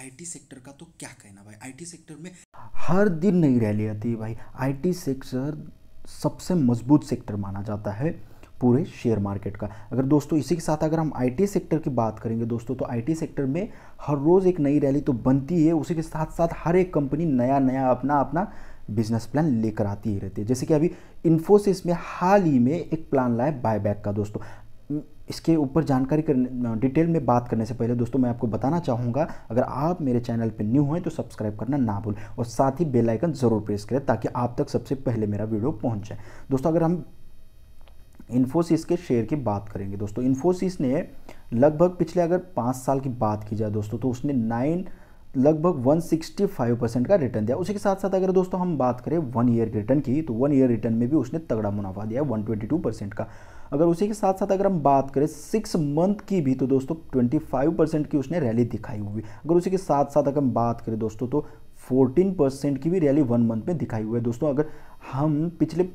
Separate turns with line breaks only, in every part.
IT sector का तो क्या कहना भाई आईटी सेक्टर में हर दिन नई रैली आती भाई आईटी सेक्टर सबसे मजबूत सेक्टर माना जाता है पूरे शेयर मार्केट का अगर दोस्तों इसी के साथ अगर हम आईटी सेक्टर की बात करेंगे दोस्तों तो आईटी सेक्टर में हर रोज़ एक नई रैली तो बनती है उसी के साथ साथ हर एक कंपनी नया नया अपना अपना बिजनेस प्लान लेकर आती ही रहती है जैसे कि अभी इन्फोसिस में हाल ही में एक प्लान लाया बायबैक का दोस्तों इसके ऊपर जानकारी करने डिटेल में बात करने से पहले दोस्तों मैं आपको बताना चाहूँगा अगर आप मेरे चैनल पर न्यू हैं तो सब्सक्राइब करना ना भूल और साथ ही बेलाइकन ज़रूर प्रेस करें ताकि आप तक सबसे पहले मेरा वीडियो पहुँच जाए दोस्तों अगर हम इन्फोसिस के शेयर की बात करेंगे दोस्तों इन्फोसिस ने लगभग पिछले अगर पाँच साल की बात की जाए दोस्तों तो उसने नाइन लगभग 165 परसेंट का रिटर्न दिया उसी के साथ साथ अगर दोस्तों हम बात करें वन ईयर रिटर्न की तो वन ईयर रिटर्न में भी उसने तगड़ा मुनाफा दिया 122 परसेंट का अगर उसी के साथ साथ अगर हम बात करें सिक्स मंथ की भी तो दोस्तों ट्वेंटी फाइव परसेंट की उसने रैली दिखाई हुई अगर उसी के साथ साथ अगर हम बात करें दोस्तों तो फोर्टीन परसेंट की भी रैली वन मंथ में दिखाई हुई है दोस्तों अगर हम पिछले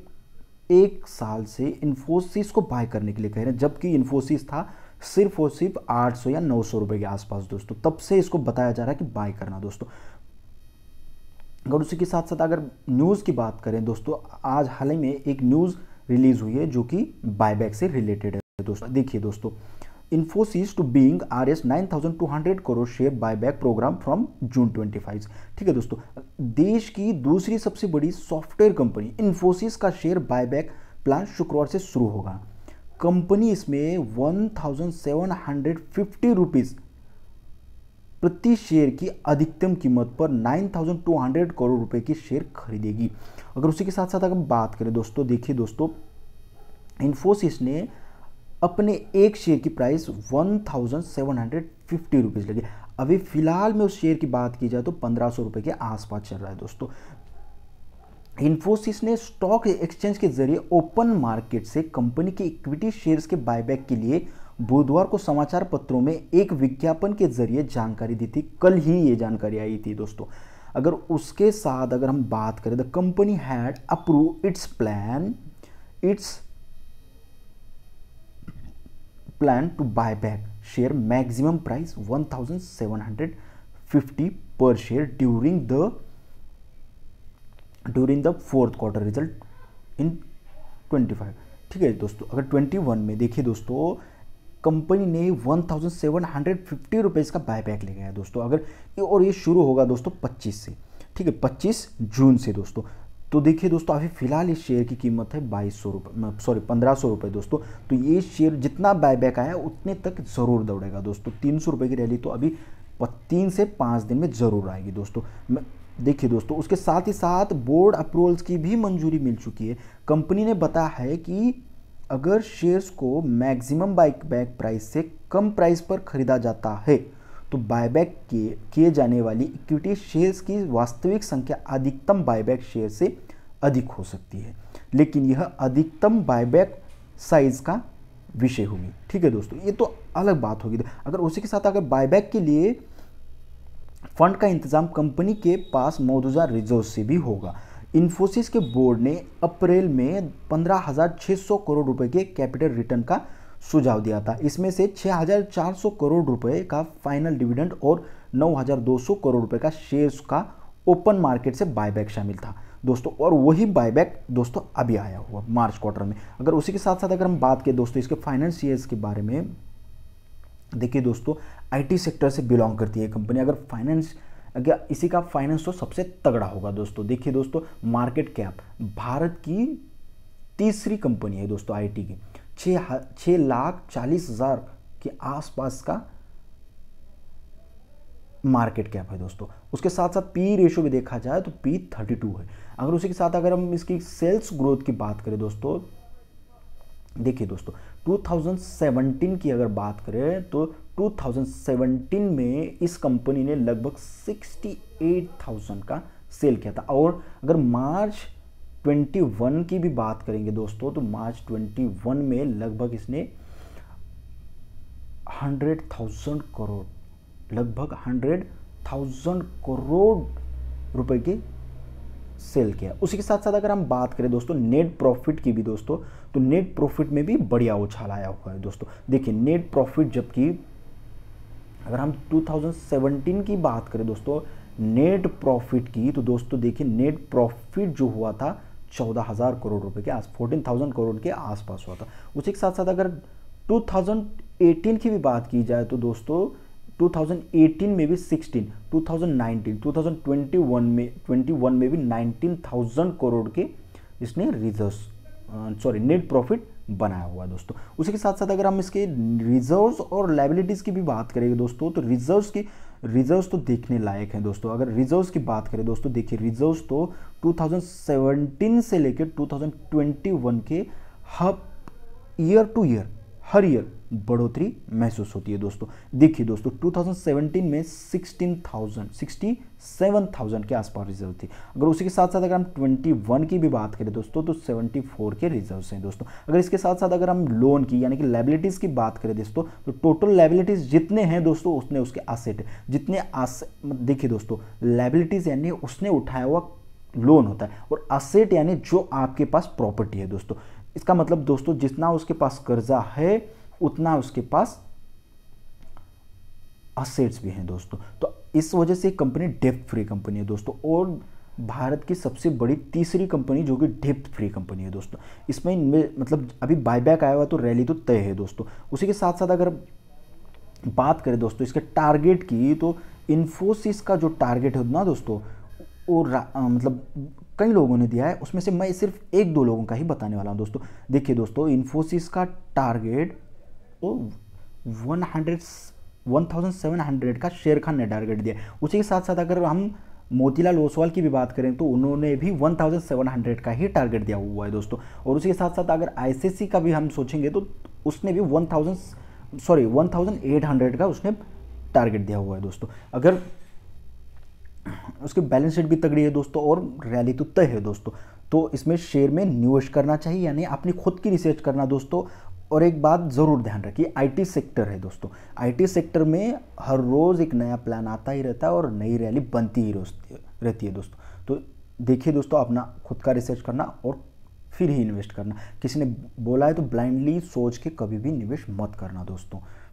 एक साल से इन्फोसिस को बाय करने के लिए कह रहे हैं जबकि इन्फोसिस था सिर्फ और सिर्फ सौ या सौ रुपए के आसपास दोस्तों तब से इसको बताया जा रहा है कि बाय करना दोस्तों अगर उसी के साथ साथ अगर न्यूज़ की बात करें दोस्तों आज हाल ही में एक न्यूज़ रिलीज हुई है जो कि बायबैक से रिलेटेड है दोस्तों देखिए दोस्तों इन्फोसिस टू बींग R S nine thousand two hundred crore share buyback programme from June twenty five ठीक है दोस्तों देश की दूसरी सबसे बड़ी सॉफ्टवेयर कंपनी इन्फोसिस का शेयर बायबैक प्लान शुक्रवार से शुरू होगा कंपनी इसमें one thousand seven hundred fifty rupees प्रति शेयर की अधिकतम कीमत पर 9,200 करोड़ रुपए की शेयर खरीदेगी अगर उसी के साथ साथ अगर बात करें दोस्तों देखिए दोस्तों इन्फोसिस ने अपने एक शेयर की प्राइस 1,750 रुपीस लगी अभी फ़िलहाल में उस शेयर की बात की जाए तो पंद्रह रुपए के आसपास चल रहा है दोस्तों इन्फोसिस ने स्टॉक एक्सचेंज के जरिए ओपन मार्केट से कंपनी के इक्विटी शेयर्स के बायबैक के लिए बुधवार को समाचार पत्रों में एक विज्ञापन के जरिए जानकारी दी थी कल ही ये जानकारी आई थी दोस्तों अगर उसके साथ अगर हम बात करें the company had approve its plan its plan to buy back share maximum price 1750 per share during the during the fourth quarter result in 25 ठीक है दोस्तों अगर 21 में देखिए दोस्तों कंपनी ने one thousand seven hundred fifty rupees का buyback ले गया है दोस्तों अगर और ये शुरू होगा दोस्तों पच्चीस से ठीक है पच्चीस जून से दोस्तों तो देखिए दोस्तों अभी फिलहाल इस शेयर की कीमत है बाईस सौ रुपये सॉरी पंद्रह सौ रुपये दोस्तों तो ये शेयर जितना बायबैक आया उतने तक ज़रूर दौड़ेगा दोस्तों तीन सौ रुपये की रैली तो अभी तीन से पाँच दिन में ज़रूर आएगी दोस्तों देखिए दोस्तों उसके साथ ही साथ बोर्ड अप्रूवल्स की भी मंजूरी मिल चुकी है कंपनी ने बताया है कि अगर शेयर्स को मैक्सिमम बैक प्राइस से कम प्राइस पर खरीदा जाता है तो बायबैक के किए जाने वाली इक्विटी शेयर्स की वास्तविक संख्या अधिकतम बायबैक शेयर से अधिक हो सकती है लेकिन यह अधिकतम बायबैक साइज का विषय होगी ठीक है दोस्तों ये तो अलग बात होगी अगर उसी के साथ अगर बायबैक के लिए फंड का इंतजाम कंपनी के पास मौजूदा रिजर्व से भी होगा इन्फोसिस के बोर्ड ने अप्रैल में 15,600 करोड़ रुपए के कैपिटल रिटर्न का सुझाव दिया था इसमें से 6,400 करोड़ रुपए का फाइनल डिविडेंड और 9,200 करोड़ रुपए का शेयर्स का ओपन मार्केट से बायबैक शामिल था दोस्तों और वही बायबैक दोस्तों अभी आया हुआ मार्च क्वार्टर में अगर उसी के साथ साथ अगर हम बात करें दोस्तों इसके फाइनेंस के बारे में देखिए दोस्तों आईटी सेक्टर से बिलोंग करती है कंपनी अगर फाइनेंस अगर इसी का फाइनेंस तो सबसे तगड़ा होगा दोस्तों देखिए दोस्तों मार्केट कैप भारत की तीसरी कंपनी है दोस्तों आईटी की छः छः लाख चालीस हज़ार के आसपास का मार्केट कैप है दोस्तों उसके साथ साथ पी रेशो भी देखा जाए तो पी थर्टी टू है अगर उसी के साथ अगर हम इसकी सेल्स ग्रोथ की बात करें दोस्तों देखिए दोस्तों 2017 की अगर बात करें तो 2017 में इस कंपनी ने लगभग 68,000 का सेल किया था और अगर मार्च 21 की भी बात करेंगे दोस्तों तो मार्च 21 में लगभग इसने 100,000 करोड़ लगभग 100,000 करोड़ रुपए के सेल किया उसी के साथ साथ अगर हम बात करें दोस्तों नेट प्रॉफिट की भी दोस्तों तो नेट प्रॉफिट में भी बढ़िया उछाल आया हुआ है दोस्तों देखिए नेट प्रॉफिट जबकि अगर हम 2017 की बात करें दोस्तों नेट प्रॉफिट की तो दोस्तों देखिए नेट प्रॉफिट जो हुआ था चौदह हज़ार करोड़ रुपए के आस फोर्टीन थाउजेंड करोड़ के आसपास हुआ था उसी के साथ साथ अगर 2018 की भी बात की जाए तो दोस्तों 2018 में भी 16, 2019, 2021 में 21 में भी 19,000 करोड़ के इसने रिजर्व सॉरी नेट प्रॉफिट बनाया हुआ है दोस्तों उसी के साथ साथ अगर हम इसके रिजर्व्स और लाइबिलिटीज़ की भी बात करेंगे दोस्तों तो रिजर्व्स की रिजर्व्स तो देखने लायक हैं दोस्तों अगर रिजर्व्स की बात करें दोस्तों देखिए रिजर्व्स तो 2017 से लेकर 2021 के हर ईयर टू ईयर हर ईयर बढ़ोतरी महसूस होती है दोस्तों देखिए दोस्तों 2017 में 16,000 67,000 के आसपास रिजर्व थी अगर उसी के साथ साथ अगर हम 21 की भी बात करें दोस्तों तो 74 के रिजर्व हैं दोस्तों अगर इसके साथ साथ अगर हम लोन की यानी कि लाइबिलिटीज़ की बात करें दोस्तों तो टोटल लाइबिलिटीज़ जितने हैं दोस्तों उसने उसके आसेट जितने देखिए दोस्तों लाइबिलिटीज़ यानी उसने उठाया हुआ लोन होता है और असेट यानी जो आपके पास प्रॉपर्टी है दोस्तों इसका मतलब दोस्तों जितना उसके पास कर्जा है उतना उसके पास असेट्स भी हैं दोस्तों तो इस वजह से कंपनी डेप्थ फ्री कंपनी है दोस्तों और भारत की सबसे बड़ी तीसरी कंपनी जो कि डेप्थ फ्री कंपनी है दोस्तों इसमें मतलब अभी बायबैक आया हुआ तो रैली तो तय है दोस्तों उसी के साथ साथ अगर बात करें दोस्तों इसके टारगेट की तो इन्फोसिस का जो टारगेट है ना दोस्तों वो मतलब कई लोगों ने दिया है उसमें से मैं सिर्फ एक दो लोगों का ही बताने वाला हूँ दोस्तों देखिए दोस्तों इन्फोसिस का टारगेट ओ one hundred one thousand seven hundred का शेर खान ने टारगेट दिया उसी के साथ साथ अगर हम मोतीलाल ओसवाल की भी बात करें तो उन्होंने भी 1700 का ही टारगेट दिया हुआ है दोस्तों और उसी के साथ साथ अगर आईसीसी का भी हम सोचेंगे तो उसने भी 1000 सॉरी 1800 का उसने टारगेट दिया हुआ है दोस्तों अगर उसकी बैलेंस शीट भी तगड़ी है दोस्तों और रैली तो तय है दोस्तों तो इसमें शेयर में निवेश करना चाहिए यानी अपनी खुद की रिसर्च करना दोस्तों और एक बात ज़रूर ध्यान रखिए आईटी सेक्टर है दोस्तों आईटी सेक्टर में हर रोज़ एक नया प्लान आता ही रहता है और नई रैली बनती ही रहती है दोस्तों तो देखिए दोस्तों अपना खुद का रिसर्च करना और फिर ही इन्वेस्ट करना किसी ने बोला है तो ब्लाइंडली सोच के कभी भी निवेश मत करना दोस्तों